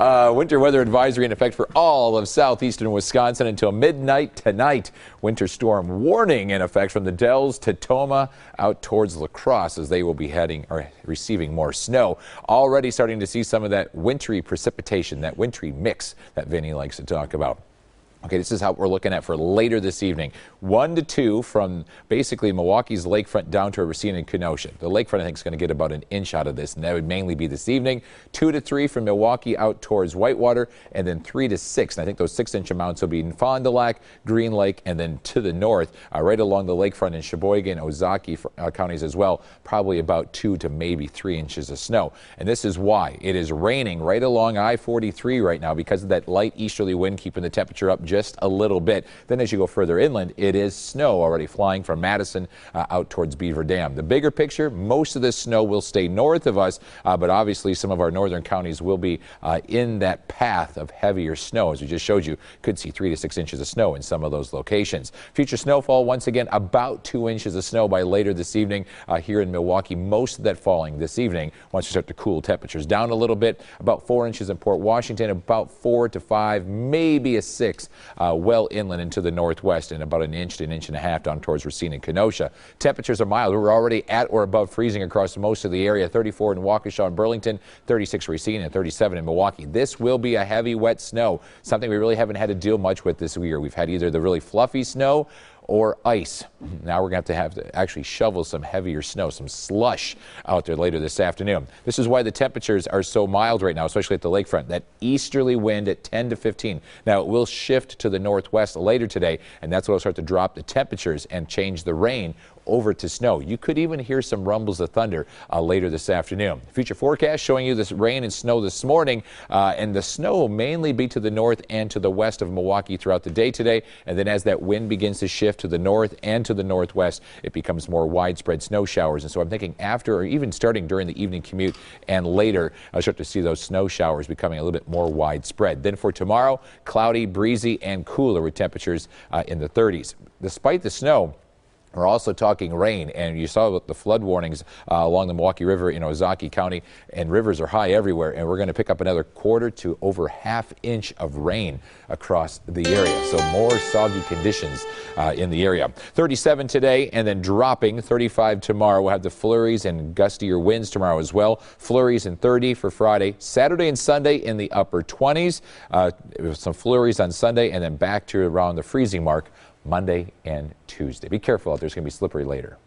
Uh, winter weather advisory in effect for all of southeastern Wisconsin until midnight tonight. Winter storm warning in effect from the Dells to Toma out towards La Crosse as they will be heading or receiving more snow. Already starting to see some of that wintry precipitation, that wintry mix that Vinny likes to talk about. Okay, this is how we're looking at for later this evening. One to two from basically Milwaukee's lakefront down to Racine and Kenosha. The lakefront, I think, is going to get about an inch out of this, and that would mainly be this evening. Two to three from Milwaukee out towards Whitewater, and then three to six. And I think those six inch amounts will be in Fond du Lac, Green Lake, and then to the north, uh, right along the lakefront in Sheboygan, Ozaki uh, counties as well. Probably about two to maybe three inches of snow. And this is why it is raining right along I 43 right now because of that light easterly wind keeping the temperature up just a little bit. Then as you go further inland, it is snow already flying from Madison uh, out towards Beaver Dam. The bigger picture, most of this snow will stay north of us, uh, but obviously some of our northern counties will be uh, in that path of heavier snow. As we just showed you, could see three to six inches of snow in some of those locations. Future snowfall, once again, about two inches of snow by later this evening uh, here in Milwaukee. Most of that falling this evening once we start to cool temperatures down a little bit. About four inches in Port Washington, about four to five, maybe a six uh, well inland into the northwest and about an inch to an inch and a half down towards Racine and Kenosha. Temperatures are mild. We're already at or above freezing across most of the area. 34 in Waukesha and Burlington, 36 Racine, and 37 in Milwaukee. This will be a heavy, wet snow, something we really haven't had to deal much with this year. We've had either the really fluffy snow or ice. Now we're going to have to actually shovel some heavier snow, some slush out there later this afternoon. This is why the temperatures are so mild right now, especially at the lakefront. That easterly wind at 10 to 15. Now it will shift to the northwest later today, and that's what will start to drop the temperatures and change the rain over to snow. You could even hear some rumbles of thunder uh, later this afternoon. Future forecast showing you this rain and snow this morning, uh, and the snow will mainly be to the north and to the west of Milwaukee throughout the day today. And then as that wind begins to shift to the north and to the northwest, it becomes more widespread snow showers. And so I'm thinking after or even starting during the evening commute and later, I'll start to see those snow showers becoming a little bit more widespread. Then for tomorrow, cloudy, breezy, and cooler with temperatures uh, in the 30s. Despite the snow, we're also talking rain, and you saw the flood warnings uh, along the Milwaukee River in Ozaki County, and rivers are high everywhere, and we're going to pick up another quarter to over half inch of rain across the area. So more soggy conditions uh, in the area. 37 today, and then dropping 35 tomorrow. We'll have the flurries and gustier winds tomorrow as well. Flurries and 30 for Friday. Saturday and Sunday in the upper 20s. Uh, some flurries on Sunday, and then back to around the freezing mark Monday and Tuesday. Be careful out there. It's going to be slippery later.